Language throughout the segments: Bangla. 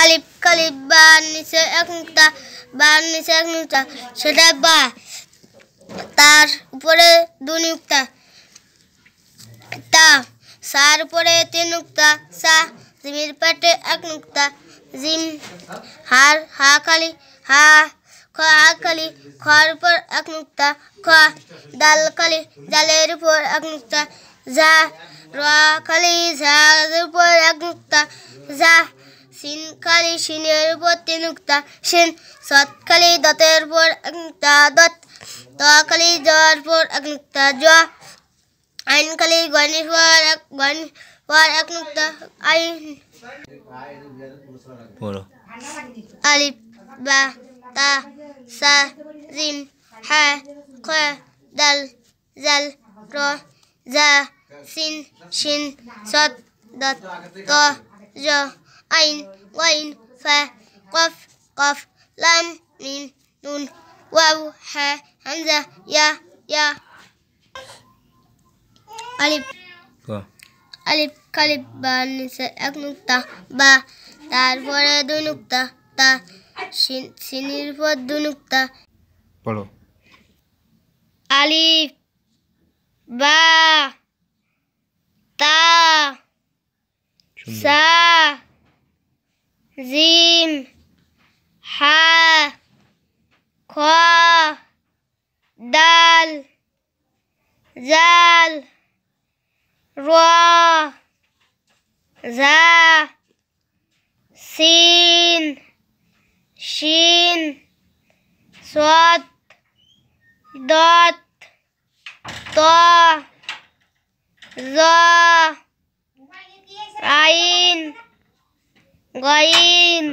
আলিফ কালিফ বা নিচে এক মুক্তা বা নিচে এক মুক্তা সেটা বা তার উপরে দু নুক্তা তা সার উপরে তিন নুক্তা সা জিমির পেটে এক নুক্তা জিম হার হা খালি হা খ হা খালি খর উপর এক নুক্তা খ ডাল খালি ডালের উপর এক নুক্তা ঝা র খালি ঝার উপর এক নুক্তা زه سين كالي شينير بوتي نكتا شين صاد كالي داتير بور أكنكتا دات تا كالي جار بور أكنكتا جوا عين كالي غاني بور أك غاني بور أكنكتا عين بورو ألف با تا سا زين ح ق دل زل ر زا سين شين صاد دات تا ج عين وين ف قف قف لام ميم نون واو ح همزة يا يا ألف ألف كلب با نسر نقطة با বা তারপরে দুই নুক্তা তা সিনির পর দুই নুক্তা পড়ো আলিফ বা তা সা زين حا قا دال زال را زا سين شين صاد dot ta za ai গইন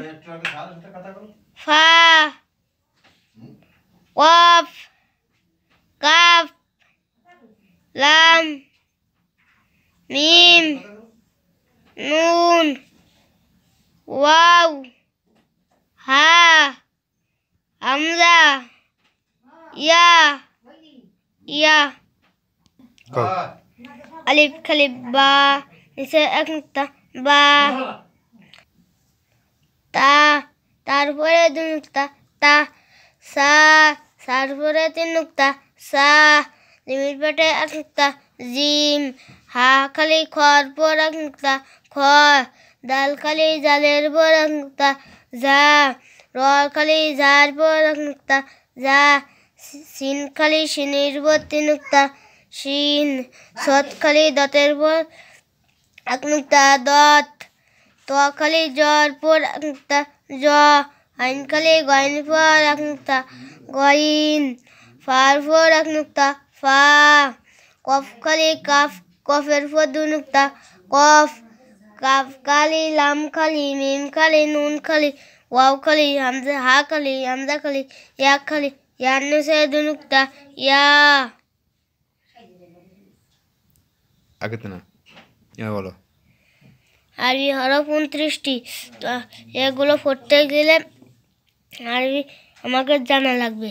ফা কফ কাফ লাম মিম নুন ওয়াও হা হামজা ইয়া ইয়া আলিফ খালিফ বা নিচে এক নুক্তা বা তারপরে দুই নুক্তা তা সা তারপরে তিন নুক্তা সা জিমির পেটে এক নুক্তা জিম হা খালি খর পর এক নুক্তা খ ডাল খালি জালের পর এক নুক্তা যা র খালি ঝার পর এক নুক্তা যা সিন খালি সিনের পর তিন নুক্তা সিন সৎ খালি দতের পর এক নুক্তা দত ত খালি জ্বর পর এক নুক্তা জ আইনকালে গয়ন ফা এক নুক্তা গয়ন ফার ফর এক নুক্তা ফা কফকালে কাফ কফের ফর দু নুক্তা কফ কাফ কালি লাম খালি মিম খালি নুন খালি ওয়াও খালি হামজা হা খালি হামজা খালি ইয়া খালি ইয়ার নুসে দু নুক্তা ইয়া আগে ইয়া বলো আর এই হরফ উনত্রিশটি এগুলো পড়তে গেলে আর আমাকে জানা লাগবে